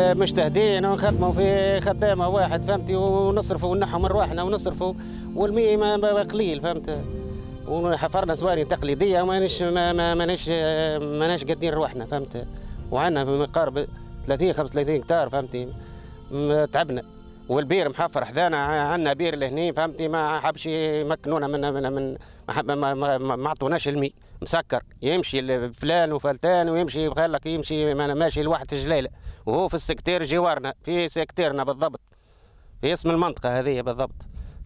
مجتهدين ونخدموا في خدامه واحد فهمتي ونصرفوا ونحوا من رواحنا ونصرفوا والمي ما قليل فهمت وحفرنا سواري تقليديه ومانيش مانيش مانيش قادين رواحنا فهمت وعندنا ما ثلاثين 30 35 هكتار فهمتي تعبنا والبير محفر حدانا عندنا بير لهني فهمتي ما حبش يمكنونا من من من ما ما ما عطوناش المي مسكر يمشي فلان وفلتان ويمشي قال لك يمشي ماشي لواحد جليله وهو في السكتير جوارنا في سكتيرنا بالضبط في اسم المنطقه هذه بالضبط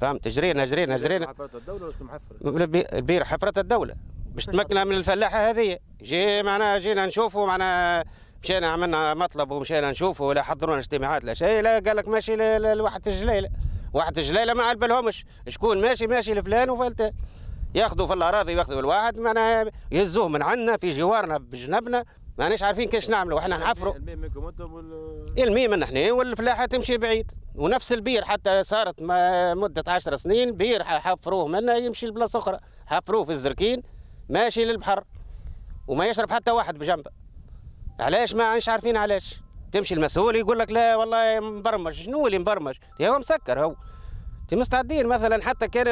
فهمت جرينا جرينا جرينا حفرة الدولة ولا محفر؟ البير حفرة الدولة باش تمكنها من الفلاحة هذه جي معناها جينا نشوفوا معناها مشينا عملنا مطلب ومشينا نشوفوا ولا حضرونا اجتماعات لا شيء لا قال لك ماشي لواحد الجليلة واحد الجليلة ما بالهمش شكون ماشي ماشي لفلان وفلتان ياخذوا في الاراضي ياخذوا الواحد معناها يهزوه من عندنا في جوارنا بجنبنا ماناش عارفين كيش نعملوا احنا يعني نحفروا المي منكم انتم وال المية من احنا والفلاحه تمشي بعيد ونفس البير حتى صارت مده 10 سنين بير حفروه منا يمشي لبلاصه اخرى حفروه في الزركين ماشي للبحر وما يشرب حتى واحد بجنبه علاش ما عنش عارفين علاش تمشي المسؤول يقول لك لا والله مبرمج شنو اللي مبرمج يا هو مسكر هو مستعدين مثلا حتى كان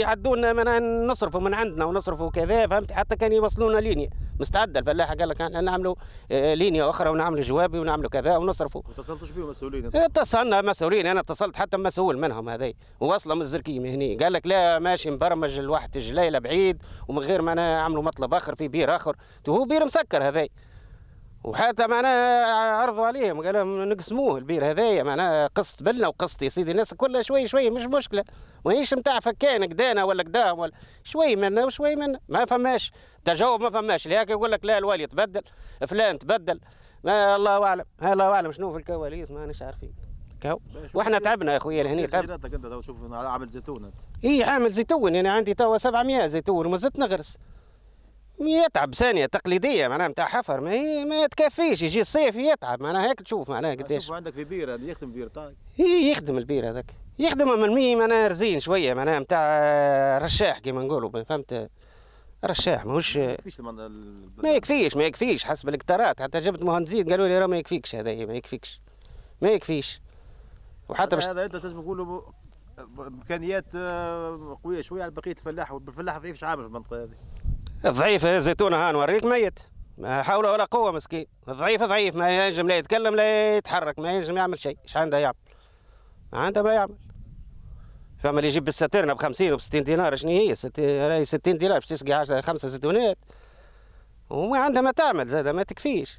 يعدونا من نصرفوا من عندنا ونصرفوا كذا فهمت حتى كان يوصلونا لينيا مستعده الفلاحه قال لك احنا نعملوا آه، لينيا اخرى ونعملوا جوابي ونعملوا كذا ونصرفوا ما اتصلتش بهم مسؤولين اتصلنا مسؤولين انا اتصلت حتى مسؤول منهم هذي وواصله من الزركي مهني قال لك لا ماشي مبرمج الواحد جليله بعيد ومن غير ما انا عملوا مطلب اخر في بير اخر هو بير مسكر هذي وحتى معناها عرضوا عليهم قال لهم نقسموه البير هذايا معناها قسط بلنا وقسط يا سيدي الناس كلها شوي شوي مش مشكله ماهيش نتاع فكان قدانا ولا قداهم ولا شوي منا وشوي منا ما فماش تجاوب ما فماش لهيك يقول لك لا الوالي تبدل فلان تبدل ما الله اعلم الله اعلم شنو في الكواليس ما نش عارفين كهو واحنا تعبنا يا خويا لهنا تعب شوف عامل زيتون اي عامل زيتون انا يعني عندي توا 700 زيتون وما زدت نغرس يتعب ثانيه تقليديه معناها نتاع حفر ما هي ما تكفيش يجي الصيف يتعب معناها هيك تشوف معناها قداش عندك في بير هذا يخدم بير طاي يخدم البير هذاك يخدم من مي معناها رزين شويه معناها نتاع رشاح كيما نقولوا فهمت رشاح ماهوش ما يكفيش ما يكفيش حسب الاكتارات حتى جبت مهندسين قالوا لي راه ما يكفيكش هذا ما يكفيكش ما يكفيش وحتى باش هذا انت لازم نقولوا امكانيات آه، قويه شويه على بقيه الفلاح والفلاح ضعيف عامل في المنطقه هذه ضعيف الزيتون ها نوريك ميت ما حول ولا قوه مسكين ضعيف ضعيف ما ينجم لا يتكلم لا يتحرك ما ينجم يعمل شيء ايش عنده يعمل ما عنده ما يعمل فما اللي يجيب بالساترنا ب 50 وب 60 دينار شنو هي 60 دينار باش تسقي 10 خمسه زيتونات وما عندها ما تعمل زاد ما تكفيش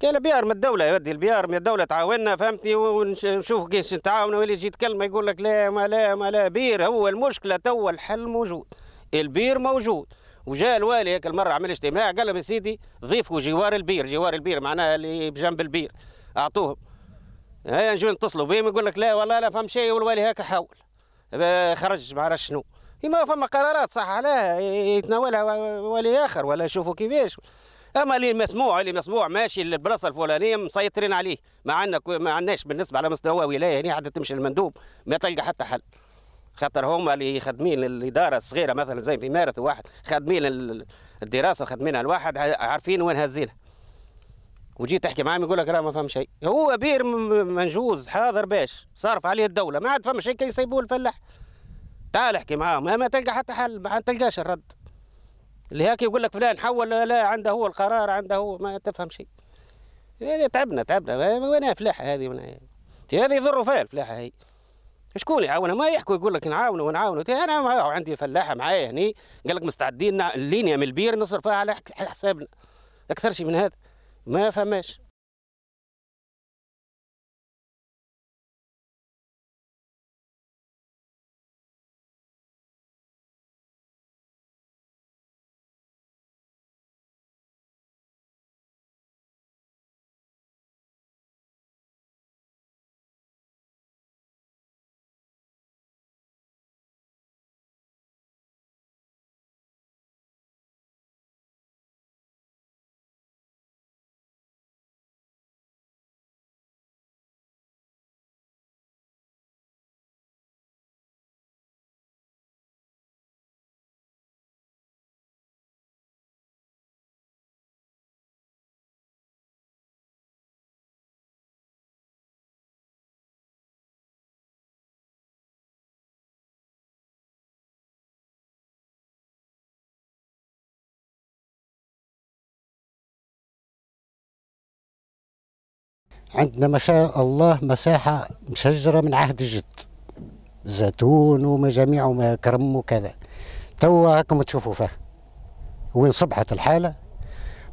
كان بيار من الدولة يا ودي البيار من الدولة تعاوننا فهمتي ونشوف كيفاش نتعاونوا واللي يجي يتكلم يقول لك لا ما لا ما لا بير هو المشكلة توا الحل موجود البير موجود وجاء الوالي هيك المره عمل اجتماع قال لهم يا سيدي ضيفوا جوار البير جوار البير معناها اللي بجنب البير اعطوهم هيا نجوا نتصلوا بهم يقول لك لا والله لا فهم شيء والوالي هيك حاول خرج ما شنو ما فما قرارات صح عليها يتناولها والي اخر ولا يشوفوا كيفاش اما اللي مسموع اللي مسموع ماشي للبلاصه الفلانيه مسيطرين عليه ما عندنا ما عندناش بالنسبه على مستوى ولايه يعني حتى تمشي المندوب ما تلقى حتى حل خاطر هما اللي خدمين الاداره الصغيره مثلا زي في مارث واحد خدمين الدراسه وخدمينها الواحد عارفين وين هزيلها وجيت تحكي معاهم يقول لك راه ما فهم شيء هو بير منجوز حاضر باش صارف عليه الدوله ما عاد فهم شيء كي يسيبوه الفلاح تعال احكي معاهم ما تلقى حتى حل ما تلقاش الرد اللي هاك يقول لك فلان حول لا عنده هو القرار عنده هو ما تفهم شيء يعني تعبنا تعبنا وين فلاحه هذه وين هذه يضروا فيها الفلاحه هي شكون يعاونه ما يحكوا يقول لك نعاونه ونعاونه انا عندي فلاحه معايا هني قال لك مستعدين اللينيا من البير نصرفها على حسابنا اكثر شيء من هذا ما فماش عندنا ما شاء الله مساحة مشجرة من عهد الجد زيتون وما جميع وما كرم وكذا توا هاكم تشوفوا فيه وين صبحت الحالة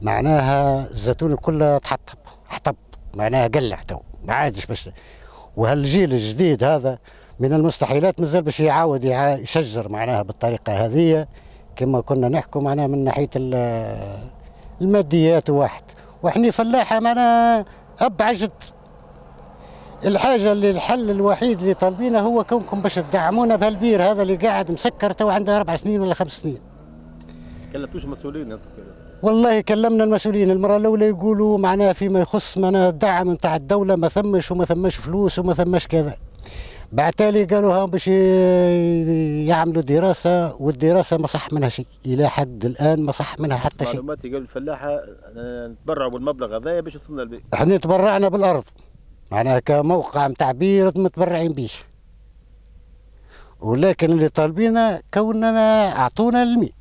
معناها الزيتون كله تحطب حطب معناها قلع تو ما عادش باش وهالجيل الجديد هذا من المستحيلات مازال باش يعاود يشجر معناها بالطريقة هذه كما كنا نحكوا معناها من ناحية الماديات واحد وحني فلاحة معناها أبعجت الحاجة اللي الحل الوحيد اللي طالبينه هو كونكم باش تدعمونا بهالبير هذا اللي قاعد مسكر تو عنده أربع سنين ولا خمس سنين. كلمتوش المسؤولين أنت والله كلمنا المسؤولين المرة الأولى يقولوا معناها فيما يخص معناها الدعم نتاع الدولة ما ثمش وما ثمش فلوس وما ثمش كذا. بعتالي قالوا ها باش يعملوا دراسه والدراسه ما صح منها شيء الى حد الان ما صح منها حتى شيء معلومات قال الفلاحه آه، نتبرعوا بالمبلغ هذايا باش يصلنا البيت احنا تبرعنا بالارض معناها كموقع نتاع بير متبرعين بيش ولكن اللي طالبينه كوننا اعطونا المي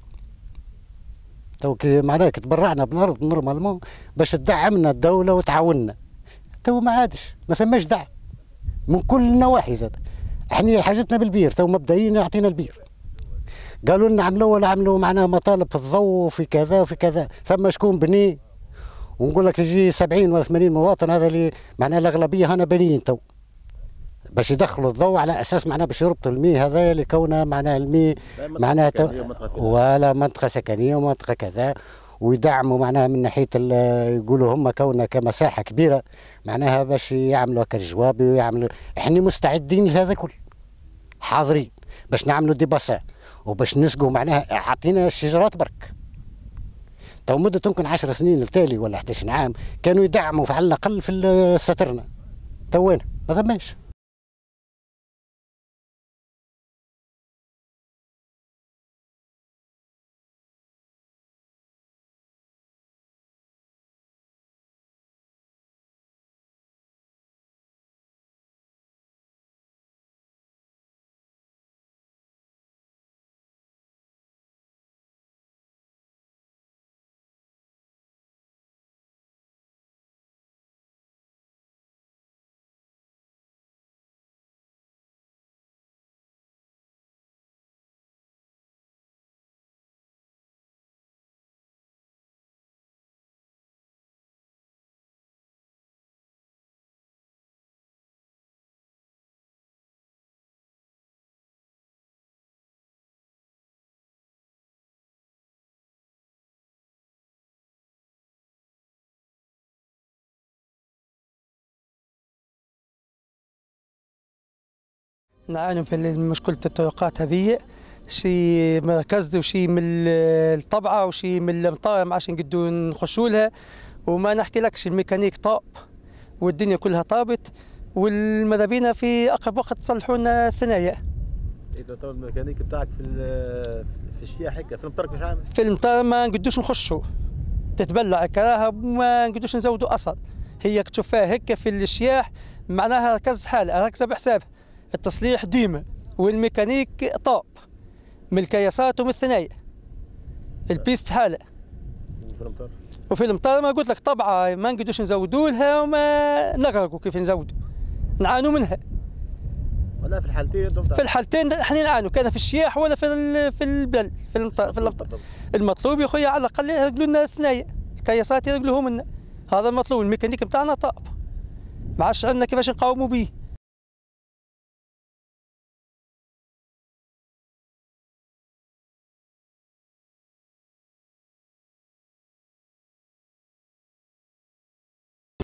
تو معناها تبرعنا بالارض نورمالمون باش تدعمنا الدوله وتعاوننا تو ما عادش ما ثماش دعم من كل النواحي زاد احنا حاجتنا بالبير تو مبدئيا يعطينا البير قالوا لنا عملوا ولا عملوا معنا مطالب في الضوء وفي كذا وفي كذا ثم شكون بني ونقول لك يجي 70 ولا 80 مواطن هذا اللي معناها الاغلبيه هنا بنيين تو باش يدخلوا الضوء على اساس معناها باش يربطوا المي هذا اللي كونه معناها المي معناها ولا منطقه سكنيه ومنطقه كذا ويدعموا معناها من ناحيه يقولوا هم كونها كمساحه كبيره معناها باش يعملوا كالجواب ويعملوا احنا مستعدين لهذا كل حاضرين باش نعملوا دي وباش نسقوا معناها عطينا الشجرات برك تو مده يمكن 10 سنين التالي ولا 11 عام كانوا يدعموا على الاقل في سترنا توينا ما ماشي نعاني في مشكله الطرقات هذه شي مركز وشي من الطبعه وشي من الامطار ما عادش نقدو نخشوا لها وما نحكي لكش الميكانيك طاب والدنيا كلها طابت والماذا بينا في اقرب وقت تصلحوا لنا الثنايا اذا طاب الميكانيك بتاعك في في الشياح هكا في المطار مش عامل في المطار ما نقدوش نخشوا تتبلع كراها وما نقدوش نزودوا اصل هي تشوفها هكا في الشياح معناها ركز حالها ركزه بحسابها التصليح ديما والميكانيك طاب من الكياسات ومن الثنايا البيست حاله وفي المطار وفي المطار ما قلت لك طبعا ما نقدوش نزودوا لها وما نغرقوا كيف نزودوا نعانوا منها ولا في الحالتين في الحالتين احنا نعانوا كان في الشياح ولا في في البل في المطار في المطار المطلوب يا خويا على الاقل يرقلوا لنا الثنايا الكياسات يرقلوهم لنا هذا المطلوب الميكانيك بتاعنا طاب ما عادش عندنا كيفاش نقاوموا به